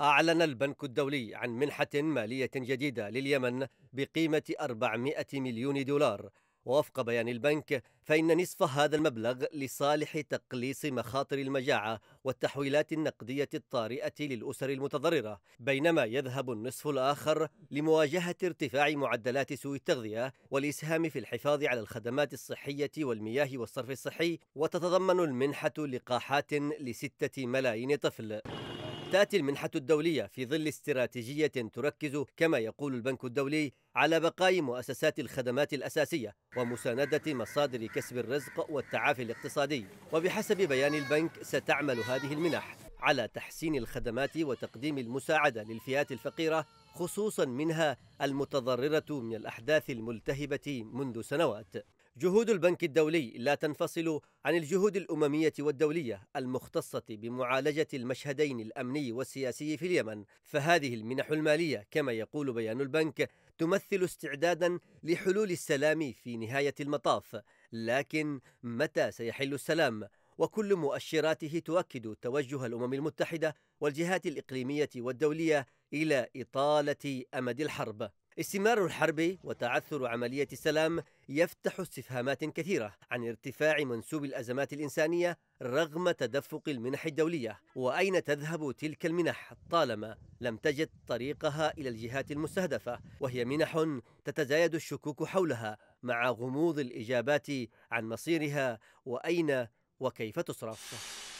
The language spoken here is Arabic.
أعلن البنك الدولي عن منحة مالية جديدة لليمن بقيمة 400 مليون دولار ووفق بيان البنك فإن نصف هذا المبلغ لصالح تقليص مخاطر المجاعة والتحويلات النقدية الطارئة للأسر المتضررة بينما يذهب النصف الآخر لمواجهة ارتفاع معدلات سوء التغذية والإسهام في الحفاظ على الخدمات الصحية والمياه والصرف الصحي وتتضمن المنحة لقاحات لستة ملايين طفل تأتي المنحة الدولية في ظل استراتيجية تركز كما يقول البنك الدولي على بقاء مؤسسات الخدمات الأساسية ومساندة مصادر كسب الرزق والتعافي الاقتصادي وبحسب بيان البنك ستعمل هذه المنح على تحسين الخدمات وتقديم المساعدة للفئات الفقيرة خصوصا منها المتضررة من الأحداث الملتهبة منذ سنوات جهود البنك الدولي لا تنفصل عن الجهود الأممية والدولية المختصة بمعالجة المشهدين الأمني والسياسي في اليمن فهذه المنح المالية كما يقول بيان البنك تمثل استعدادا لحلول السلام في نهاية المطاف لكن متى سيحل السلام؟ وكل مؤشراته تؤكد توجه الأمم المتحدة والجهات الإقليمية والدولية إلى إطالة أمد الحرب استمرار الحرب وتعثر عملية السلام يفتح استفهامات كثيرة عن ارتفاع منسوب الأزمات الإنسانية رغم تدفق المنح الدولية وأين تذهب تلك المنح طالما لم تجد طريقها إلى الجهات المستهدفة وهي منح تتزايد الشكوك حولها مع غموض الإجابات عن مصيرها وأين وكيف تصرف